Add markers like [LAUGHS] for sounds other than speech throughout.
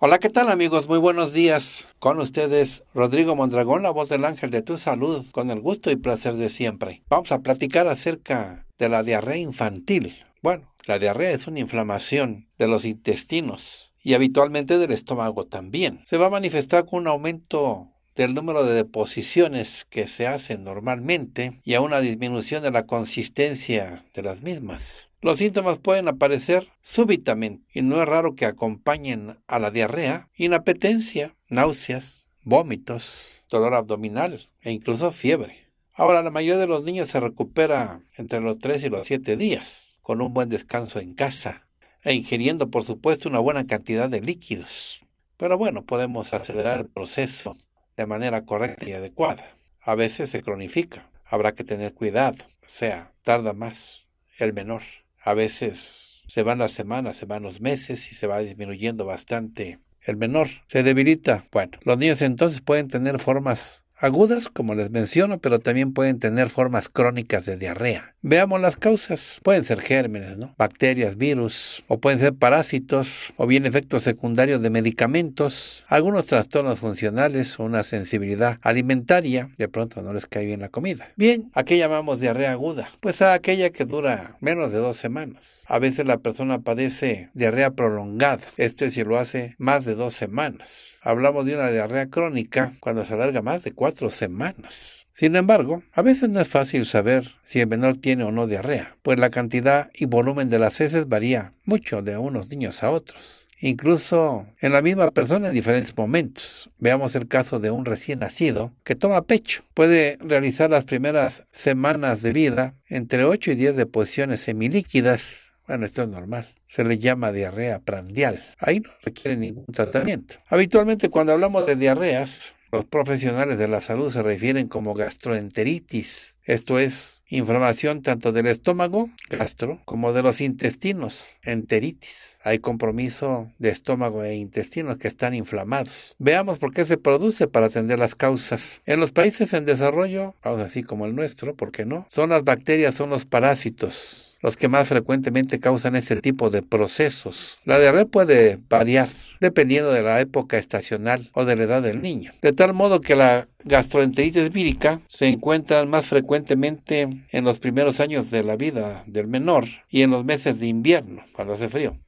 Hola, ¿qué tal amigos? Muy buenos días. Con ustedes, Rodrigo Mondragón, la voz del ángel de tu salud, con el gusto y placer de siempre. Vamos a platicar acerca de la diarrea infantil. Bueno, la diarrea es una inflamación de los intestinos y habitualmente del estómago también. Se va a manifestar con un aumento del número de deposiciones que se hacen normalmente y a una disminución de la consistencia de las mismas. Los síntomas pueden aparecer súbitamente y no es raro que acompañen a la diarrea, inapetencia, náuseas, vómitos, dolor abdominal e incluso fiebre. Ahora, la mayoría de los niños se recupera entre los 3 y los 7 días, con un buen descanso en casa e ingiriendo, por supuesto, una buena cantidad de líquidos. Pero bueno, podemos acelerar el proceso de manera correcta y adecuada. A veces se cronifica, habrá que tener cuidado, o sea, tarda más el menor a veces se van las semanas, se van los meses y se va disminuyendo bastante el menor se debilita. Bueno, los niños entonces pueden tener formas agudas, como les menciono, pero también pueden tener formas crónicas de diarrea. Veamos las causas. Pueden ser gérmenes, bacterias, virus, o pueden ser parásitos, o bien efectos secundarios de medicamentos, algunos trastornos funcionales o una sensibilidad alimentaria. De pronto no les cae bien la comida. Bien, ¿a qué llamamos diarrea aguda? Pues a aquella que dura menos de dos semanas. A veces la persona padece diarrea prolongada. Este si lo hace más de dos semanas. Hablamos de una diarrea crónica cuando se alarga más de cuatro semanas. Sin embargo, a veces no es fácil saber si el menor tiene o no diarrea, pues la cantidad y volumen de las heces varía mucho de unos niños a otros incluso en la misma persona en diferentes momentos. Veamos el caso de un recién nacido que toma pecho. Puede realizar las primeras semanas de vida entre 8 y 10 deposiciones semilíquidas. Bueno, esto es normal. Se le llama diarrea prandial. Ahí no requiere ningún tratamiento. Habitualmente cuando hablamos de diarreas, los profesionales de la salud se refieren como gastroenteritis. Esto es inflamación tanto del estómago, gastro, como de los intestinos, enteritis. Hay compromiso de estómago e intestinos que están inflamados. Veamos por qué se produce para atender las causas. En los países en desarrollo, así como el nuestro, ¿por qué no? Son las bacterias, son los parásitos los que más frecuentemente causan este tipo de procesos. La diarrea puede variar dependiendo de la época estacional o de la edad del niño. De tal modo que la gastroenteritis vírica se encuentra más frecuentemente en los primeros años de la vida del menor y en los meses de invierno, cuando hace frío,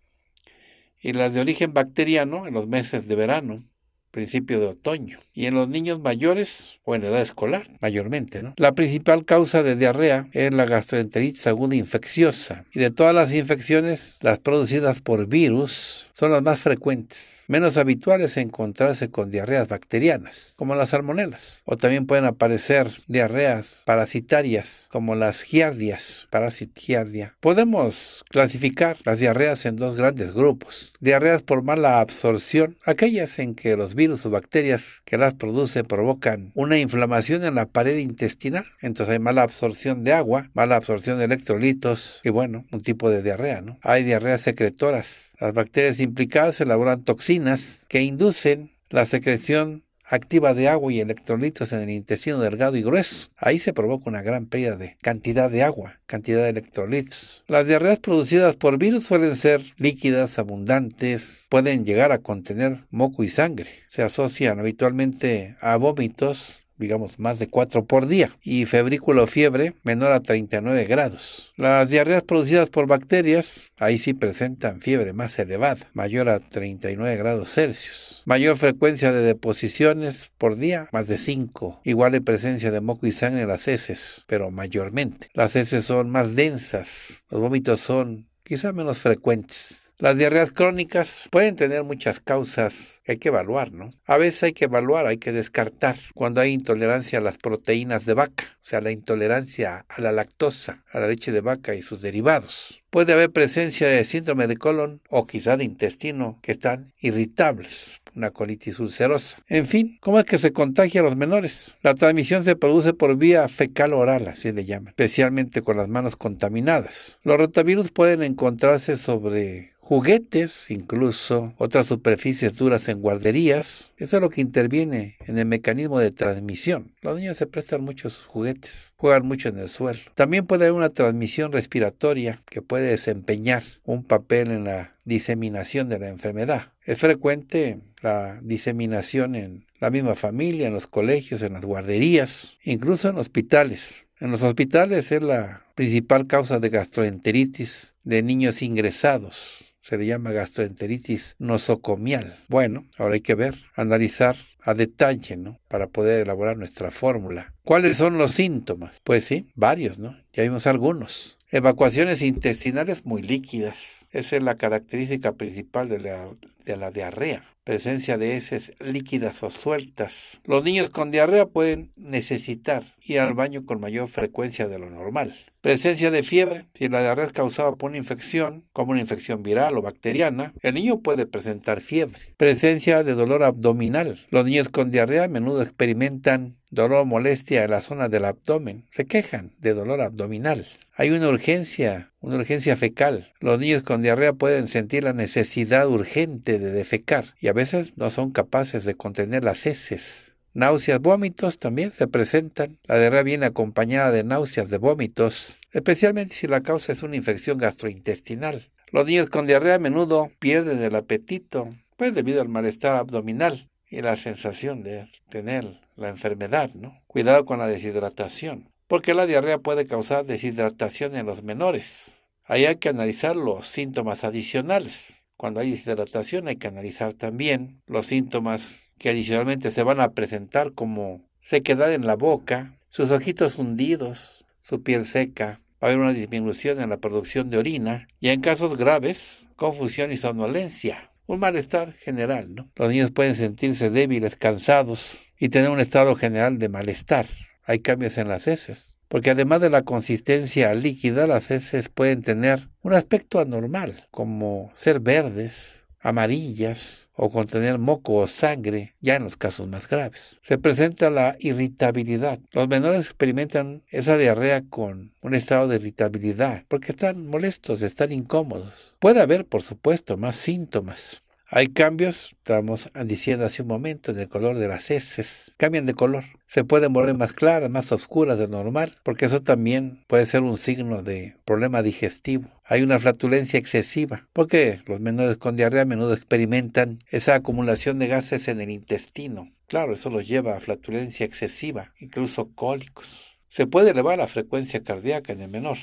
y las de origen bacteriano en los meses de verano principio de otoño, y en los niños mayores o en edad escolar, mayormente. ¿no? La principal causa de diarrea es la gastroenteritis aguda infecciosa, y de todas las infecciones, las producidas por virus son las más frecuentes menos habitual es encontrarse con diarreas bacterianas, como las salmonelas, o también pueden aparecer diarreas parasitarias, como las giardias, giardia. Podemos clasificar las diarreas en dos grandes grupos. Diarreas por mala absorción, aquellas en que los virus o bacterias que las producen provocan una inflamación en la pared intestinal, entonces hay mala absorción de agua, mala absorción de electrolitos y bueno, un tipo de diarrea, ¿no? Hay diarreas secretoras, las bacterias implicadas elaboran toxinas que inducen la secreción activa de agua y electrolitos en el intestino delgado y grueso. Ahí se provoca una gran pérdida de cantidad de agua, cantidad de electrolitos. Las diarreas producidas por virus suelen ser líquidas, abundantes, pueden llegar a contener moco y sangre. Se asocian habitualmente a vómitos, digamos, más de 4 por día, y febrículo fiebre menor a 39 grados. Las diarreas producidas por bacterias, ahí sí presentan fiebre más elevada, mayor a 39 grados Celsius. Mayor frecuencia de deposiciones por día, más de 5. Igual de presencia de moco y sangre en las heces, pero mayormente. Las heces son más densas, los vómitos son quizá menos frecuentes. Las diarreas crónicas pueden tener muchas causas hay que evaluar, ¿no? A veces hay que evaluar, hay que descartar cuando hay intolerancia a las proteínas de vaca, o sea, la intolerancia a la lactosa, a la leche de vaca y sus derivados. Puede haber presencia de síndrome de colon o quizá de intestino que están irritables, una colitis ulcerosa. En fin, ¿cómo es que se contagia a los menores? La transmisión se produce por vía fecal oral, así le llaman, especialmente con las manos contaminadas. Los rotavirus pueden encontrarse sobre juguetes, incluso otras superficies duras en guarderías, eso es lo que interviene en el mecanismo de transmisión. Los niños se prestan muchos juguetes, juegan mucho en el suelo. También puede haber una transmisión respiratoria que puede desempeñar un papel en la diseminación de la enfermedad. Es frecuente la diseminación en la misma familia, en los colegios, en las guarderías, incluso en hospitales. En los hospitales es la principal causa de gastroenteritis de niños ingresados se le llama gastroenteritis nosocomial. Bueno, ahora hay que ver, analizar a detalle, ¿no? Para poder elaborar nuestra fórmula. ¿Cuáles son los síntomas? Pues sí, varios, ¿no? Ya vimos algunos. Evacuaciones intestinales muy líquidas esa es la característica principal de la, de la diarrea, presencia de heces líquidas o sueltas. Los niños con diarrea pueden necesitar ir al baño con mayor frecuencia de lo normal. Presencia de fiebre. Si la diarrea es causada por una infección, como una infección viral o bacteriana, el niño puede presentar fiebre. Presencia de dolor abdominal. Los niños con diarrea a menudo experimentan dolor o molestia en la zona del abdomen. Se quejan de dolor abdominal. Hay una urgencia, una urgencia fecal. Los niños con diarrea pueden sentir la necesidad urgente de defecar y a veces no son capaces de contener las heces. Náuseas, vómitos también se presentan. La diarrea viene acompañada de náuseas, de vómitos, especialmente si la causa es una infección gastrointestinal. Los niños con diarrea a menudo pierden el apetito, pues debido al malestar abdominal y la sensación de tener la enfermedad, ¿no? Cuidado con la deshidratación porque la diarrea puede causar deshidratación en los menores. Ahí hay que analizar los síntomas adicionales. Cuando hay deshidratación hay que analizar también los síntomas que adicionalmente se van a presentar como sequedad en la boca, sus ojitos hundidos, su piel seca, va a haber una disminución en la producción de orina y en casos graves, confusión y somnolencia. Un malestar general, Los niños pueden sentirse débiles, cansados y tener un estado general de malestar hay cambios en las heces, porque además de la consistencia líquida, las heces pueden tener un aspecto anormal, como ser verdes, amarillas o contener moco o sangre, ya en los casos más graves. Se presenta la irritabilidad. Los menores experimentan esa diarrea con un estado de irritabilidad porque están molestos, están incómodos. Puede haber, por supuesto, más síntomas. Hay cambios, estábamos diciendo hace un momento, en el color de las heces. Cambian de color. Se pueden volver más claras, más oscuras de lo normal, porque eso también puede ser un signo de problema digestivo. Hay una flatulencia excesiva, porque los menores con diarrea a menudo experimentan esa acumulación de gases en el intestino. Claro, eso los lleva a flatulencia excesiva, incluso cólicos. Se puede elevar la frecuencia cardíaca en el menor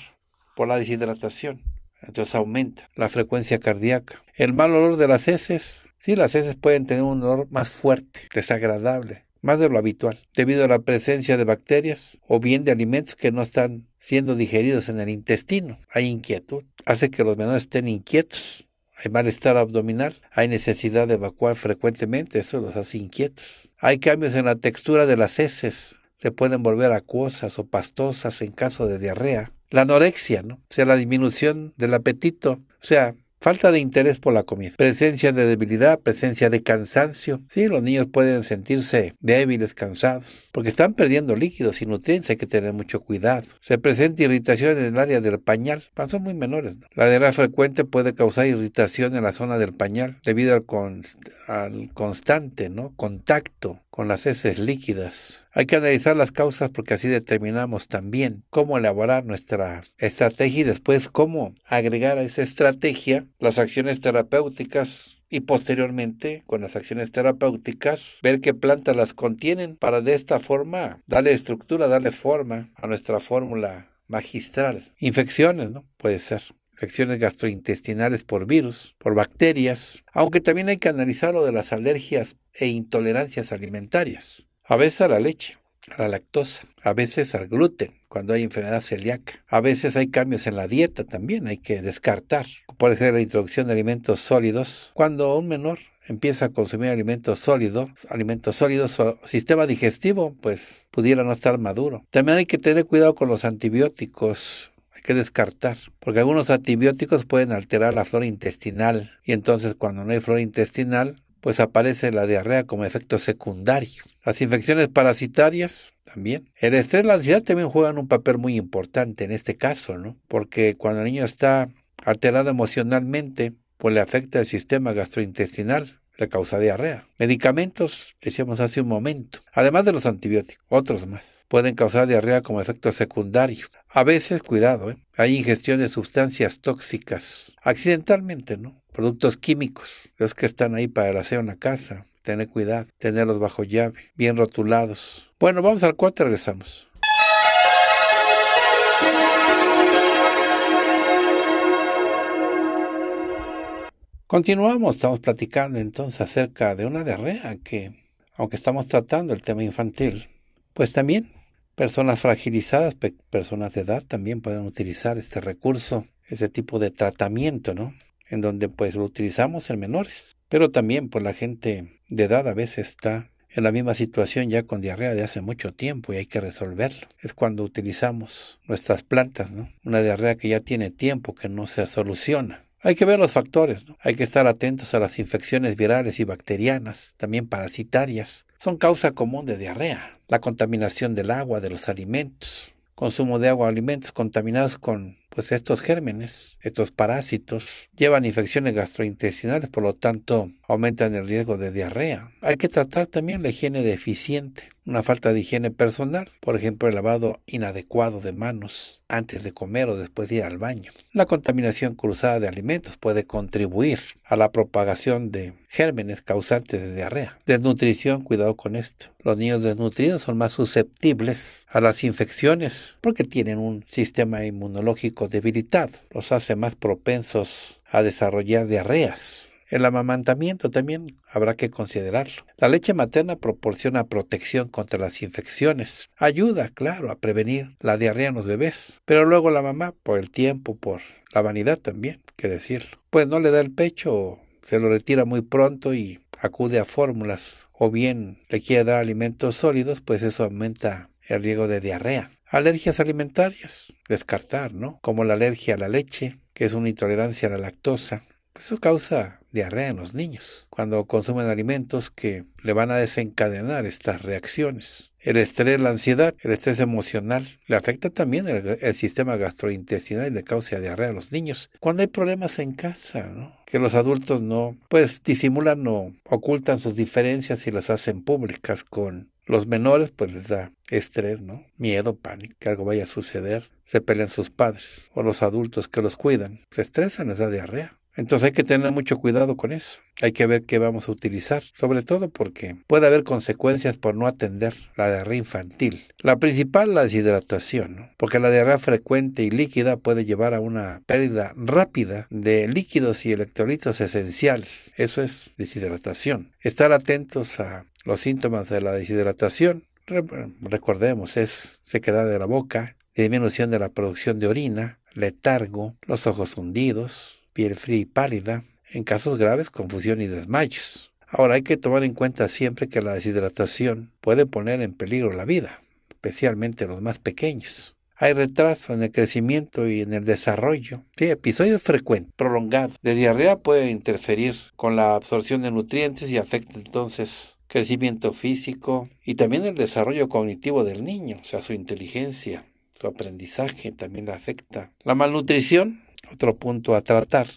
por la deshidratación entonces aumenta la frecuencia cardíaca. El mal olor de las heces, sí, las heces pueden tener un olor más fuerte, desagradable, más de lo habitual, debido a la presencia de bacterias o bien de alimentos que no están siendo digeridos en el intestino. Hay inquietud, hace que los menores estén inquietos. Hay malestar abdominal, hay necesidad de evacuar frecuentemente, eso los hace inquietos. Hay cambios en la textura de las heces, se pueden volver acuosas o pastosas en caso de diarrea la anorexia, ¿no? o sea, la disminución del apetito, o sea, falta de interés por la comida, presencia de debilidad, presencia de cansancio. Sí, los niños pueden sentirse débiles, cansados, porque están perdiendo líquidos y nutrientes, hay que tener mucho cuidado. Se presenta irritación en el área del pañal, son muy menores. ¿no? La diarrea frecuente puede causar irritación en la zona del pañal debido al, al constante ¿no? contacto con las heces líquidas. Hay que analizar las causas porque así determinamos también cómo elaborar nuestra estrategia y después cómo agregar a esa estrategia las acciones terapéuticas y posteriormente con las acciones terapéuticas ver qué plantas las contienen para de esta forma darle estructura, darle forma a nuestra fórmula magistral. Infecciones, ¿no? Puede ser infecciones gastrointestinales por virus, por bacterias, aunque también hay que analizar lo de las alergias e intolerancias alimentarias. A veces a la leche, a la lactosa, a veces al gluten, cuando hay enfermedad celíaca. A veces hay cambios en la dieta también, hay que descartar. Puede ser la introducción de alimentos sólidos. Cuando un menor empieza a consumir alimentos sólidos, alimentos sólidos, su sistema digestivo pues pudiera no estar maduro. También hay que tener cuidado con los antibióticos que descartar, porque algunos antibióticos pueden alterar la flora intestinal y entonces cuando no hay flora intestinal, pues aparece la diarrea como efecto secundario. Las infecciones parasitarias también. El estrés, la ansiedad también juegan un papel muy importante en este caso, ¿no? Porque cuando el niño está alterado emocionalmente, pues le afecta el sistema gastrointestinal le causa diarrea. Medicamentos, decíamos hace un momento, además de los antibióticos, otros más, pueden causar diarrea como efecto secundario. A veces, cuidado, ¿eh? hay ingestión de sustancias tóxicas, accidentalmente, ¿no? Productos químicos, los que están ahí para hacer una casa, tener cuidado, tenerlos bajo llave, bien rotulados. Bueno, vamos al cuarto, regresamos. Continuamos, estamos platicando entonces acerca de una diarrea que, aunque estamos tratando el tema infantil, pues también personas fragilizadas, personas de edad también pueden utilizar este recurso, ese tipo de tratamiento, ¿no? En donde pues lo utilizamos en menores, pero también pues, la gente de edad a veces está en la misma situación ya con diarrea de hace mucho tiempo y hay que resolverlo. Es cuando utilizamos nuestras plantas, ¿no? Una diarrea que ya tiene tiempo que no se soluciona. Hay que ver los factores, hay que estar atentos a las infecciones virales y bacterianas, también parasitarias. Son causa común de diarrea, la contaminación del agua, de los alimentos, consumo de agua, alimentos contaminados con pues estos gérmenes, estos parásitos, llevan infecciones gastrointestinales, por lo tanto aumentan el riesgo de diarrea. Hay que tratar también la higiene deficiente, una falta de higiene personal, por ejemplo el lavado inadecuado de manos antes de comer o después de ir al baño. La contaminación cruzada de alimentos puede contribuir a la propagación de gérmenes causantes de diarrea. Desnutrición, cuidado con esto. Los niños desnutridos son más susceptibles a las infecciones porque tienen un sistema inmunológico debilitado. Los hace más propensos a desarrollar diarreas. El amamantamiento también habrá que considerarlo. La leche materna proporciona protección contra las infecciones. Ayuda, claro, a prevenir la diarrea en los bebés. Pero luego la mamá, por el tiempo, por la vanidad también, que decirlo, pues no le da el pecho, se lo retira muy pronto y acude a fórmulas. O bien le quiere dar alimentos sólidos, pues eso aumenta el riesgo de diarrea. Alergias alimentarias, descartar, ¿no? Como la alergia a la leche, que es una intolerancia a la lactosa. Pues eso causa diarrea en los niños, cuando consumen alimentos que le van a desencadenar estas reacciones. El estrés, la ansiedad, el estrés emocional, le afecta también el, sistema gastrointestinal y le causa diarrea a los niños. Cuando hay problemas en casa, que los adultos no, pues disimulan o ocultan sus diferencias y las hacen públicas con los menores pues les da estrés, ¿no? Miedo, pánico, que algo vaya a suceder. Se pelean sus padres o los adultos que los cuidan. Se estresan, les da diarrea. Entonces hay que tener mucho cuidado con eso. Hay que ver qué vamos a utilizar, sobre todo porque puede haber consecuencias por no atender la diarrea infantil. La principal, la deshidratación, porque la diarrea frecuente y líquida puede llevar a una pérdida rápida de líquidos y electrolitos esenciales. Eso es deshidratación. Estar atentos a los síntomas de la deshidratación. Recordemos, es sequedad de la boca, disminución de la producción de orina, letargo, los ojos hundidos, piel fría y pálida, en casos graves confusión y desmayos. Ahora hay que tomar en cuenta siempre que la deshidratación puede poner en peligro la vida, especialmente los más pequeños. Hay retraso en el crecimiento y en el desarrollo. Sí, episodios frecuentes, prolongados, de diarrea puede interferir con la absorción de nutrientes y afecta entonces crecimiento físico y también el desarrollo cognitivo del niño, o sea, su inteligencia, su aprendizaje también la afecta. La malnutrición otro punto a tratar.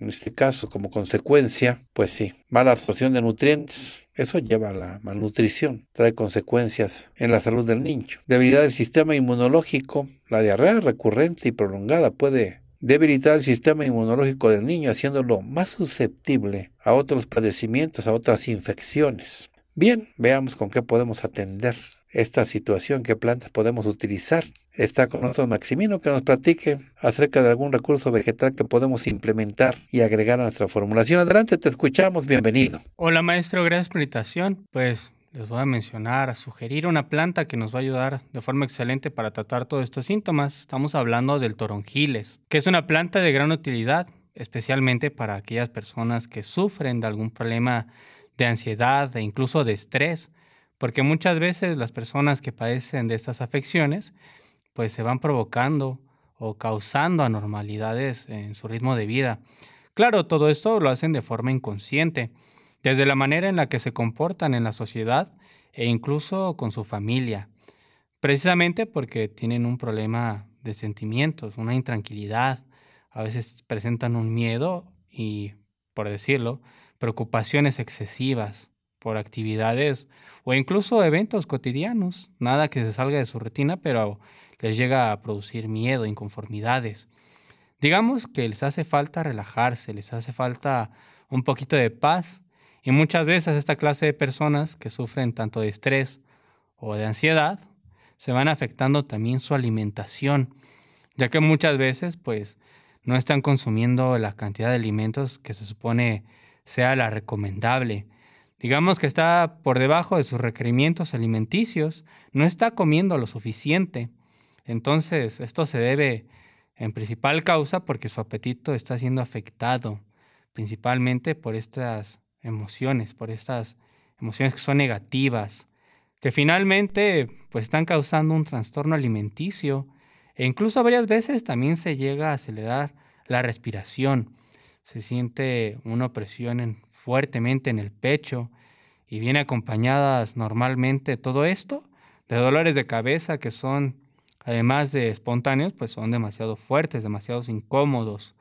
En este caso, como consecuencia, pues sí, mala absorción de nutrientes, eso lleva a la malnutrición, trae consecuencias en la salud del niño. Debilidad del sistema inmunológico, la diarrea recurrente y prolongada puede debilitar el sistema inmunológico del niño, haciéndolo más susceptible a otros padecimientos, a otras infecciones. Bien, veamos con qué podemos atender esta situación, qué plantas podemos utilizar Está con nosotros Maximino que nos platique acerca de algún recurso vegetal que podemos implementar y agregar a nuestra formulación. Adelante, te escuchamos, bienvenido. Hola maestro, gracias por la invitación. Pues les voy a mencionar, a sugerir una planta que nos va a ayudar de forma excelente para tratar todos estos síntomas. Estamos hablando del toronjiles, que es una planta de gran utilidad, especialmente para aquellas personas que sufren de algún problema de ansiedad e incluso de estrés, porque muchas veces las personas que padecen de estas afecciones pues se van provocando o causando anormalidades en su ritmo de vida. Claro, todo esto lo hacen de forma inconsciente, desde la manera en la que se comportan en la sociedad e incluso con su familia, precisamente porque tienen un problema de sentimientos, una intranquilidad, a veces presentan un miedo y, por decirlo, preocupaciones excesivas por actividades o incluso eventos cotidianos, nada que se salga de su rutina, pero les llega a producir miedo, inconformidades. Digamos que les hace falta relajarse, les hace falta un poquito de paz y muchas veces esta clase de personas que sufren tanto de estrés o de ansiedad se van afectando también su alimentación, ya que muchas veces pues no están consumiendo la cantidad de alimentos que se supone sea la recomendable. Digamos que está por debajo de sus requerimientos alimenticios, no está comiendo lo suficiente. Entonces, esto se debe en principal causa porque su apetito está siendo afectado principalmente por estas emociones, por estas emociones que son negativas, que finalmente pues están causando un trastorno alimenticio e incluso varias veces también se llega a acelerar la respiración. Se siente una opresión fuertemente en el pecho y viene acompañadas normalmente todo esto de dolores de cabeza que son además de espontáneos, pues son demasiado fuertes, demasiado incómodos.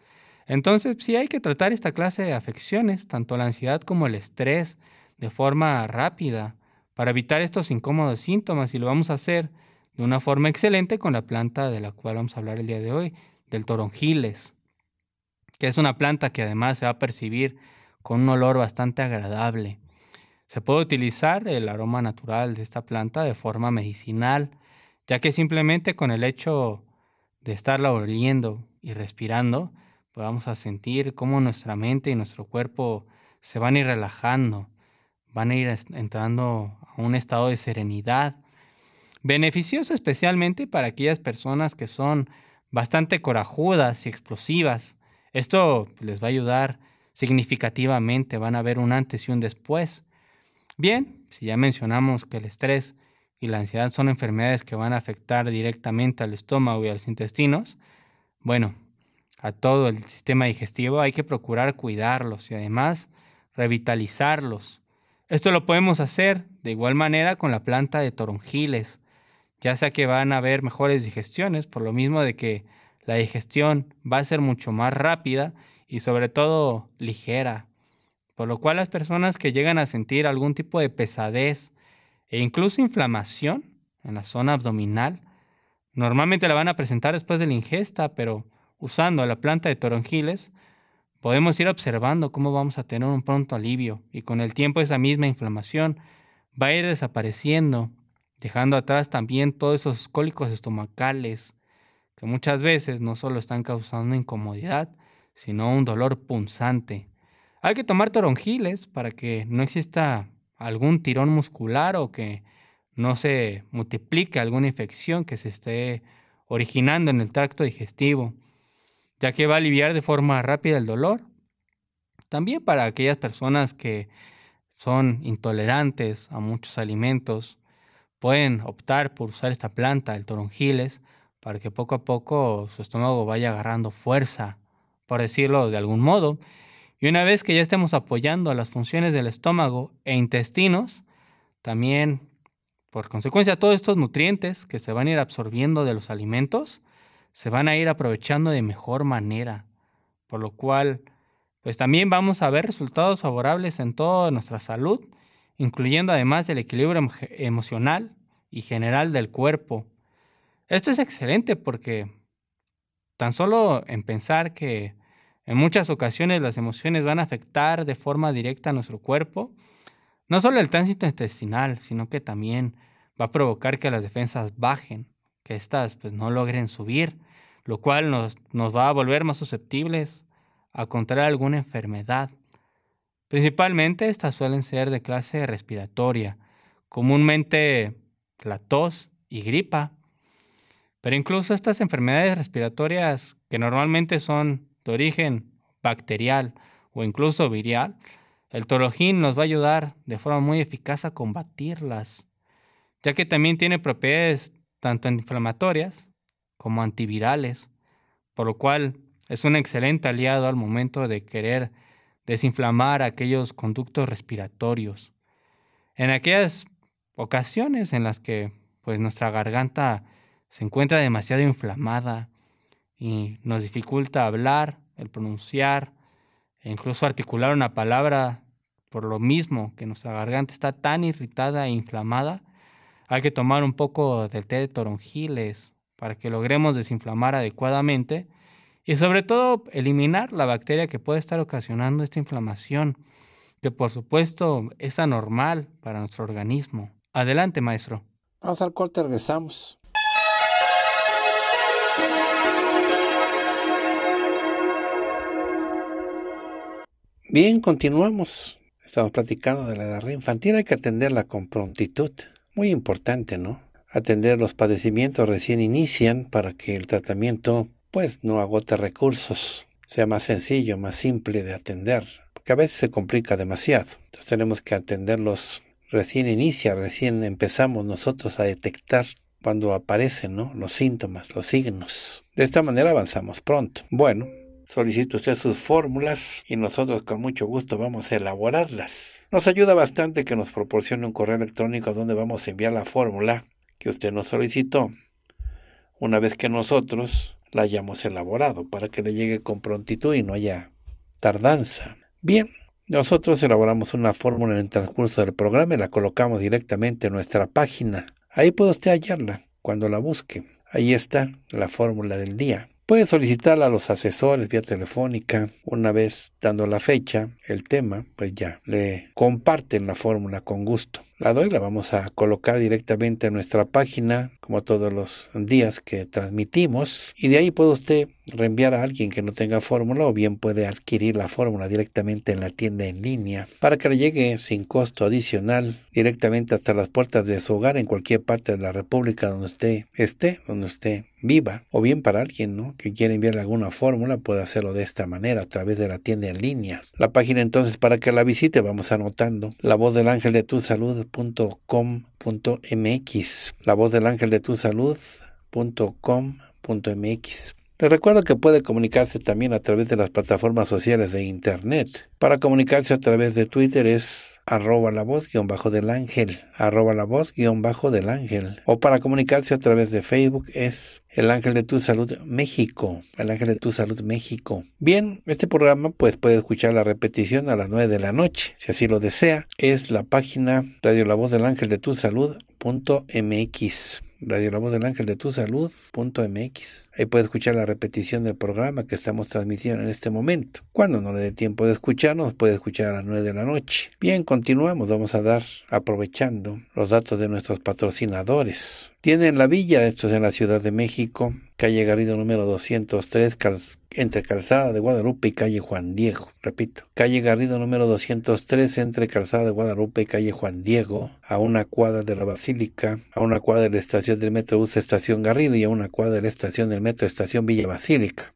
Entonces, sí hay que tratar esta clase de afecciones, tanto la ansiedad como el estrés, de forma rápida, para evitar estos incómodos síntomas y lo vamos a hacer de una forma excelente con la planta de la cual vamos a hablar el día de hoy, del toronjiles, que es una planta que además se va a percibir con un olor bastante agradable. Se puede utilizar el aroma natural de esta planta de forma medicinal, ya que simplemente con el hecho de estarla oliendo y respirando, pues vamos a sentir cómo nuestra mente y nuestro cuerpo se van a ir relajando, van a ir entrando a un estado de serenidad, beneficioso especialmente para aquellas personas que son bastante corajudas y explosivas. Esto pues, les va a ayudar significativamente, van a ver un antes y un después. Bien, si ya mencionamos que el estrés y la ansiedad son enfermedades que van a afectar directamente al estómago y a los intestinos, bueno, a todo el sistema digestivo hay que procurar cuidarlos y además revitalizarlos. Esto lo podemos hacer de igual manera con la planta de toronjiles, ya sea que van a haber mejores digestiones, por lo mismo de que la digestión va a ser mucho más rápida y sobre todo ligera, por lo cual las personas que llegan a sentir algún tipo de pesadez e incluso inflamación en la zona abdominal. Normalmente la van a presentar después de la ingesta, pero usando la planta de toronjiles podemos ir observando cómo vamos a tener un pronto alivio y con el tiempo esa misma inflamación va a ir desapareciendo, dejando atrás también todos esos cólicos estomacales que muchas veces no solo están causando incomodidad, sino un dolor punzante. Hay que tomar toronjiles para que no exista algún tirón muscular o que no se multiplique alguna infección que se esté originando en el tracto digestivo, ya que va a aliviar de forma rápida el dolor. También para aquellas personas que son intolerantes a muchos alimentos, pueden optar por usar esta planta, el toronjiles, para que poco a poco su estómago vaya agarrando fuerza, por decirlo de algún modo, y una vez que ya estemos apoyando a las funciones del estómago e intestinos, también, por consecuencia, todos estos nutrientes que se van a ir absorbiendo de los alimentos, se van a ir aprovechando de mejor manera. Por lo cual, pues también vamos a ver resultados favorables en toda nuestra salud, incluyendo además el equilibrio emocional y general del cuerpo. Esto es excelente porque tan solo en pensar que en muchas ocasiones las emociones van a afectar de forma directa a nuestro cuerpo, no solo el tránsito intestinal, sino que también va a provocar que las defensas bajen, que éstas pues, no logren subir, lo cual nos, nos va a volver más susceptibles a contraer alguna enfermedad. Principalmente estas suelen ser de clase respiratoria, comúnmente la tos y gripa. Pero incluso estas enfermedades respiratorias, que normalmente son de origen bacterial o incluso viral, el torojín nos va a ayudar de forma muy eficaz a combatirlas, ya que también tiene propiedades tanto inflamatorias como antivirales, por lo cual es un excelente aliado al momento de querer desinflamar aquellos conductos respiratorios. En aquellas ocasiones en las que pues nuestra garganta se encuentra demasiado inflamada y nos dificulta hablar, el pronunciar, e incluso articular una palabra por lo mismo que nuestra garganta está tan irritada e inflamada, hay que tomar un poco del té de toronjiles para que logremos desinflamar adecuadamente y sobre todo eliminar la bacteria que puede estar ocasionando esta inflamación, que por supuesto es anormal para nuestro organismo. Adelante, maestro. Vamos al corte, regresamos. Bien, continuamos. Estamos platicando de la edad infantil. Hay que atenderla con prontitud. Muy importante, ¿no? Atender los padecimientos recién inician para que el tratamiento pues no agote recursos. Sea más sencillo, más simple de atender. Porque a veces se complica demasiado. Entonces tenemos que atenderlos recién inicia, recién empezamos nosotros a detectar cuando aparecen ¿no? los síntomas, los signos. De esta manera avanzamos pronto. Bueno, solicite usted sus fórmulas y nosotros con mucho gusto vamos a elaborarlas. Nos ayuda bastante que nos proporcione un correo electrónico donde vamos a enviar la fórmula que usted nos solicitó una vez que nosotros la hayamos elaborado para que le llegue con prontitud y no haya tardanza. Bien, nosotros elaboramos una fórmula en el transcurso del programa y la colocamos directamente en nuestra página. Ahí puede usted hallarla cuando la busque. Ahí está la fórmula del día. Pueden solicitar a los asesores vía telefónica. Una vez dando la fecha, el tema, pues ya le comparten la fórmula con gusto la doy, la vamos a colocar directamente a nuestra página, como todos los días que transmitimos. Y de ahí puede usted reenviar a alguien que no tenga fórmula o bien puede adquirir la fórmula directamente en la tienda en línea para que le llegue sin costo adicional directamente hasta las puertas de su hogar en cualquier parte de la República donde usted esté, donde usted viva o bien para alguien ¿no? que quiere enviarle alguna fórmula puede hacerlo de esta manera a través de la tienda en línea. La página entonces para que la visite vamos anotando la voz del ángel de tu salud com.mx la voz del ángel de tu salud.com.mx. Le recuerdo que puede comunicarse también a través de las plataformas sociales de Internet. Para comunicarse a través de Twitter es arroba la voz guión bajo del ángel, arroba la voz guión bajo del ángel. O para comunicarse a través de Facebook es el ángel de tu salud México, el ángel de tu salud México. Bien, este programa pues puede escuchar la repetición a las 9 de la noche, si así lo desea. Es la página radio la voz del ángel de tu MX. Radio La Voz del Ángel de Tu Salud .mx. Ahí puede escuchar la repetición del programa que estamos transmitiendo en este momento. Cuando no le dé tiempo de escucharnos, puede escuchar a las nueve de la noche. Bien, continuamos. Vamos a dar, aprovechando los datos de nuestros patrocinadores. Tienen la villa, esto es en la Ciudad de México, calle Garrido número 203, entre Calzada de Guadalupe y calle Juan Diego. Repito, calle Garrido número 203, entre Calzada de Guadalupe y calle Juan Diego, a una cuadra de la Basílica, a una cuadra de la estación del Metrobús Estación Garrido y a una cuadra de la estación del Metro Estación Villa Basílica.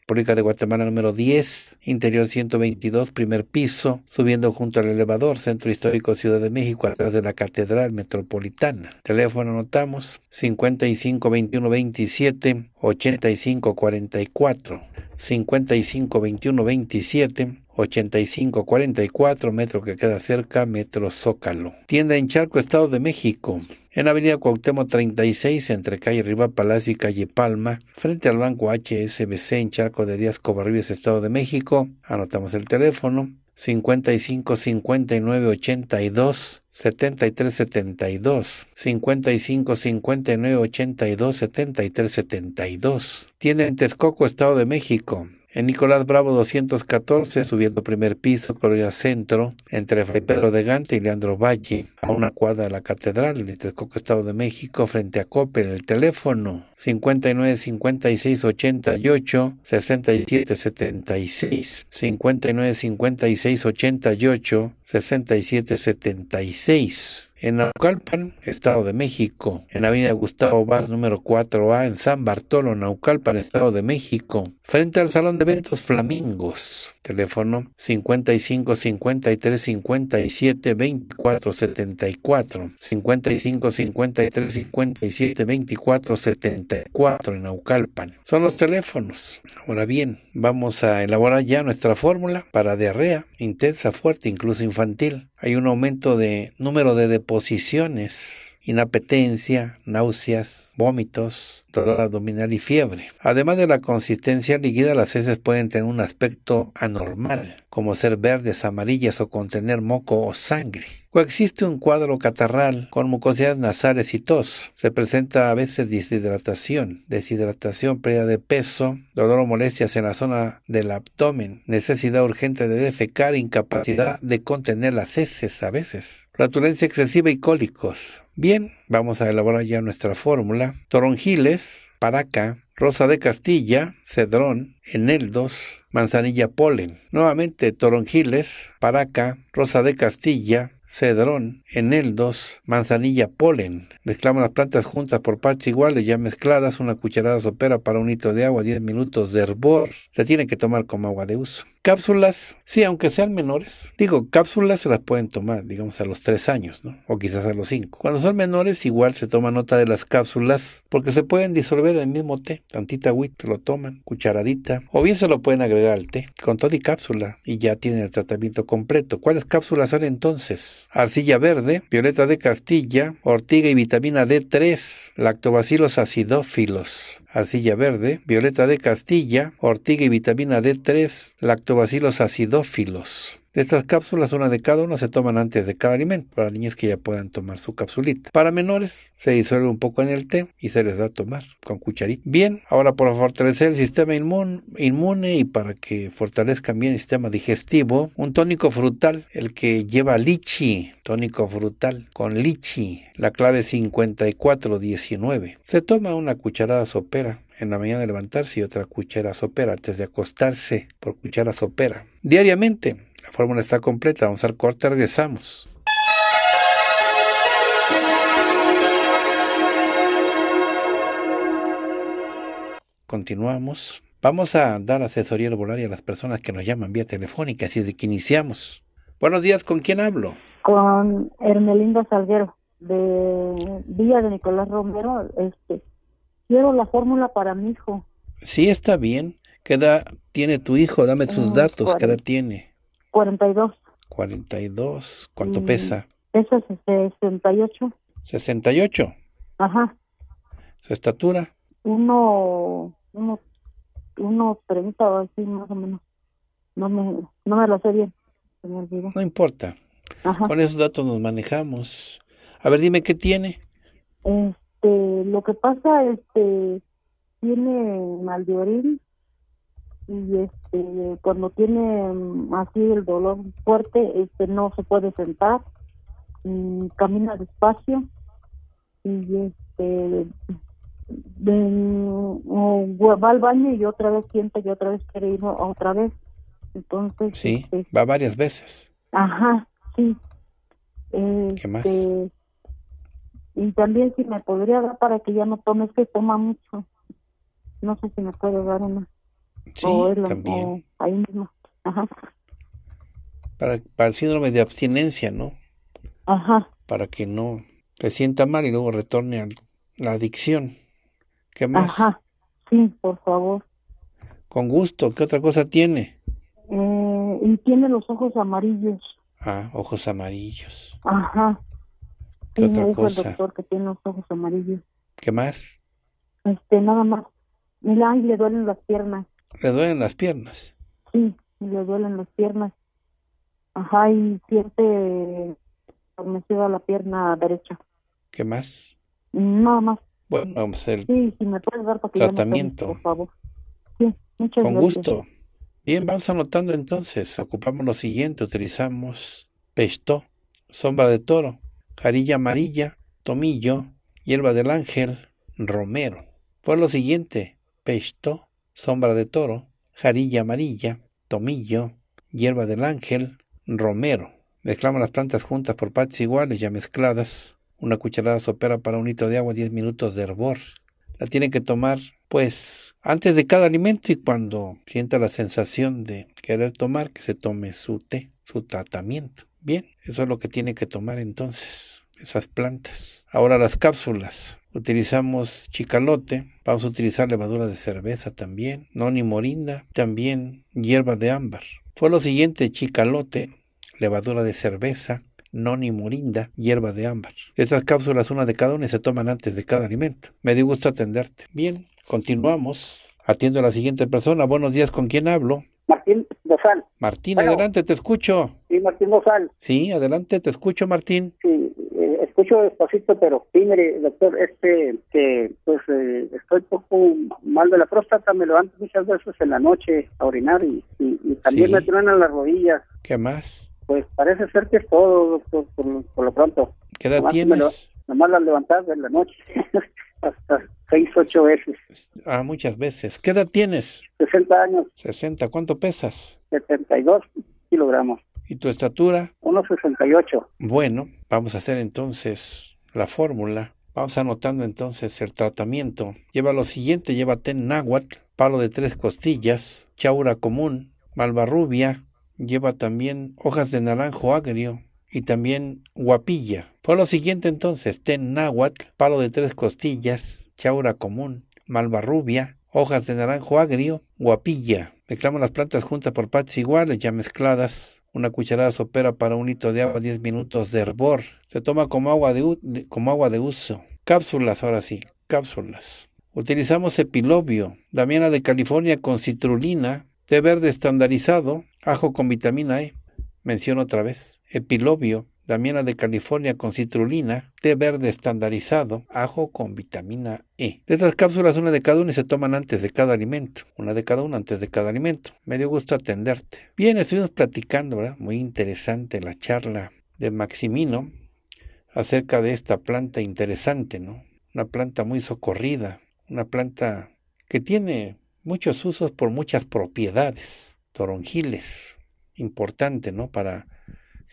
República de Guatemala número 10, interior 122, primer piso, subiendo junto al elevador, Centro Histórico Ciudad de México, atrás de la Catedral Metropolitana. Teléfono anotamos 55 21 27 8544, metro que queda cerca, metro Zócalo. Tienda en Charco, Estado de México, en Avenida Cuauhtémoc 36, entre calle Riva Palacio y calle Palma, frente al Banco HSBC en Charco de Díaz Covarrubias, Estado de México. Anotamos el teléfono 55 59 82 73 72 55 59 82 73 72 tiene en Texcoco, Estado de México en Nicolás Bravo 214, subiendo primer piso, Correa Centro, entre Fray Pedro de Gante y Leandro Valle, a una cuadra de la Catedral, de Texcoco, Estado de México, frente a Coppel. El teléfono 59 56 88 67 76. 59 56 88 67 76 en Naucalpan, Estado de México, en Avenida Gustavo Vaz, número 4A, en San Bartolo, Naucalpan, Estado de México, frente al Salón de Eventos Flamingos. Teléfono 55 53 57 24 74. 55 53 57 24 74 en Aucalpan. Son los teléfonos. Ahora bien, vamos a elaborar ya nuestra fórmula para diarrea intensa, fuerte, incluso infantil. Hay un aumento de número de deposiciones inapetencia, náuseas, vómitos, dolor abdominal y fiebre. Además de la consistencia líquida, las heces pueden tener un aspecto anormal, como ser verdes, amarillas o contener moco o sangre. Coexiste un cuadro catarral con mucosidad nasales y tos. Se presenta a veces deshidratación, deshidratación, pérdida de peso, dolor o molestias en la zona del abdomen, necesidad urgente de defecar, incapacidad de contener las heces a veces, flatulencia excesiva y cólicos. Bien, vamos a elaborar ya nuestra fórmula. Toronjiles, paraca, rosa de castilla, cedrón, eneldos, manzanilla polen. Nuevamente toronjiles, paraca, rosa de castilla, cedrón, 2, manzanilla, polen. Mezclamos las plantas juntas por partes iguales, ya mezcladas, una cucharada sopera para un hito de agua, 10 minutos de hervor. Se tiene que tomar como agua de uso. Cápsulas, sí, aunque sean menores. Digo, cápsulas se las pueden tomar, digamos, a los 3 años, ¿no? O quizás a los 5. Cuando son menores, igual se toma nota de las cápsulas, porque se pueden disolver en el mismo té. Tantita agüita lo toman, cucharadita. O bien se lo pueden agregar al té, con toda y cápsula, y ya tienen el tratamiento completo. ¿Cuáles cápsulas son entonces? arcilla verde, violeta de Castilla, ortiga y vitamina D3, lactobacilos acidófilos, arcilla verde, violeta de Castilla, ortiga y vitamina D3, lactobacilos acidófilos. De Estas cápsulas, una de cada una se toman antes de cada alimento, para niños que ya puedan tomar su capsulita. Para menores, se disuelve un poco en el té y se les da a tomar con cucharita. Bien, ahora por fortalecer el sistema inmune y para que fortalezcan bien el sistema digestivo, un tónico frutal, el que lleva lichi, tónico frutal con lichi, la clave 5419. Se toma una cucharada sopera en la mañana de levantarse y otra cuchara sopera antes de acostarse por cuchara sopera. Diariamente, la fórmula está completa. Vamos al corte, regresamos. Continuamos. Vamos a dar asesoría y a las personas que nos llaman vía telefónica, así de que iniciamos. Buenos días, ¿con quién hablo? Con Hermelinda Salguero, de Villa de Nicolás Romero. Este, quiero la fórmula para mi hijo. Sí, está bien. ¿Qué edad tiene tu hijo? Dame sus datos. ¿Qué edad tiene? 42. 42. ¿Cuánto y pesa? Pesa 68. ¿68? Ajá. ¿Su estatura? Uno, uno, uno treinta o así más o menos. No me, lo sé bien. me No importa. Ajá. Con esos datos nos manejamos. A ver, dime qué tiene. Este, lo que pasa, este, tiene mal de y este cuando tiene mm, así el dolor fuerte este no se puede sentar mm, camina despacio y este va al baño y otra vez sienta y otra vez quiere ir otra vez entonces sí este, va varias veces ajá sí qué más este, y también si me podría dar para que ya no tome es que toma mucho no sé si me puede dar una Sí, también. ahí mismo. Ajá. Para, para el síndrome de abstinencia, ¿no? Ajá. Para que no se sienta mal y luego retorne a la adicción. ¿Qué más? Ajá. Sí, por favor. Con gusto. ¿Qué otra cosa tiene? Eh, y tiene los ojos amarillos. Ah, ojos amarillos. Ajá. ¿Qué otra cosa? El doctor que tiene los ojos amarillos. ¿Qué más? Este, nada más. Mira, y le duelen las piernas. ¿Le duelen las piernas? Sí, le duelen las piernas. Ajá, y siente a la pierna derecha. ¿Qué más? Nada más. Bueno, vamos a hacer sí, tratamiento. por favor. Con gusto. Bien, vamos anotando entonces. Ocupamos lo siguiente. Utilizamos pesto, sombra de toro, jarilla amarilla, tomillo, hierba del ángel, romero. Fue lo siguiente. Pesto, sombra de toro, jarilla amarilla, tomillo, hierba del ángel, romero. Mezclamos las plantas juntas por partes iguales ya mezcladas. Una cucharada sopera para un litro de agua, 10 minutos de hervor. La tienen que tomar, pues, antes de cada alimento y cuando sienta la sensación de querer tomar, que se tome su té, su tratamiento. Bien, eso es lo que tiene que tomar entonces esas plantas. Ahora las cápsulas. Utilizamos chicalote, vamos a utilizar levadura de cerveza también, noni morinda, también hierba de ámbar. Fue lo siguiente, chicalote, levadura de cerveza, noni morinda, hierba de ámbar. Estas cápsulas, una de cada una, se toman antes de cada alimento. Me dio gusto atenderte. Bien, continuamos. Atiendo a la siguiente persona. Buenos días, ¿con quién hablo? Martín Dosal. Martín, adelante, te escucho. Sí, Martín Dosal. Sí, adelante, te escucho, Martín. Sí, mucho despacito, pero sí, doctor, este, que pues estoy eh, estoy poco mal de la próstata, me levanto muchas veces en la noche a orinar y, también me truenan las rodillas. ¿Qué más? Pues parece ser que es todo, doctor, por, lo pronto. ¿Qué edad tienes? nomás las levantas en la noche, [LAUGHS] hasta seis, ocho veces. Ah, muchas veces. ¿Qué edad tienes? 60 años. 60. ¿Cuánto pesas? 72 kilogramos. ¿Y tu estatura? 1,68. Bueno, vamos a hacer entonces la fórmula. Vamos anotando entonces el tratamiento. Lleva lo siguiente, lleva ten náhuatl, palo de tres costillas, chaura común, malvarrubia, lleva también hojas de naranjo agrio y también guapilla. Fue lo siguiente entonces, ten náhuatl, palo de tres costillas, chaura común, malvarrubia, hojas de naranjo agrio, guapilla. Reclamo las plantas juntas por partes iguales, ya mezcladas. Una cucharada sopera para un litro de agua, 10 minutos de hervor. Se toma como agua de, como agua de uso. Cápsulas, ahora sí, cápsulas. Utilizamos epilobio, damiana de California con citrulina, té verde estandarizado, ajo con vitamina E. Menciono otra vez, epilobio, damiana de California con citrulina, té verde estandarizado, ajo con vitamina E. De estas cápsulas, una de cada una se toman antes de cada alimento. Una de cada una antes de cada alimento. Me dio gusto atenderte. Bien, estuvimos platicando, ¿verdad? Muy interesante la charla de Maximino acerca de esta planta interesante, ¿no? Una planta muy socorrida, una planta que tiene muchos usos por muchas propiedades. Toronjiles, importante, ¿no? Para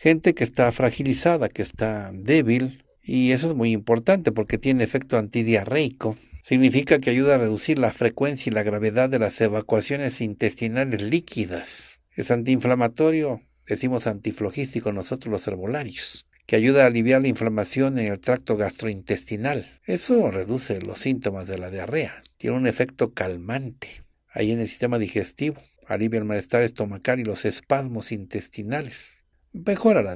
gente que está fragilizada, que está débil, y eso es muy importante porque tiene efecto antidiarreico. Significa que ayuda a reducir la frecuencia y la gravedad de las evacuaciones intestinales líquidas. Es antiinflamatorio, decimos antiflogístico nosotros los herbolarios, que ayuda a aliviar la inflamación en el tracto gastrointestinal. Eso reduce los síntomas de la diarrea. Tiene un efecto calmante ahí en el sistema digestivo. Alivia el malestar estomacal y los espasmos intestinales mejora la,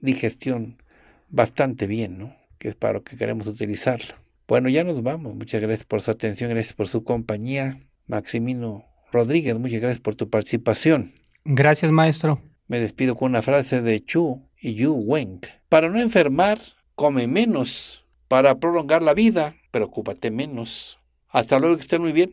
digestión bastante bien, ¿no? Que es para lo que queremos utilizarla. Bueno, ya nos vamos. Muchas gracias por su atención, gracias por su compañía. Maximino Rodríguez, muchas gracias por tu participación. Gracias, maestro. Me despido con una frase de Chu y Yu Weng. Para no enfermar, come menos. Para prolongar la vida, preocúpate menos. Hasta luego, que estén muy bien.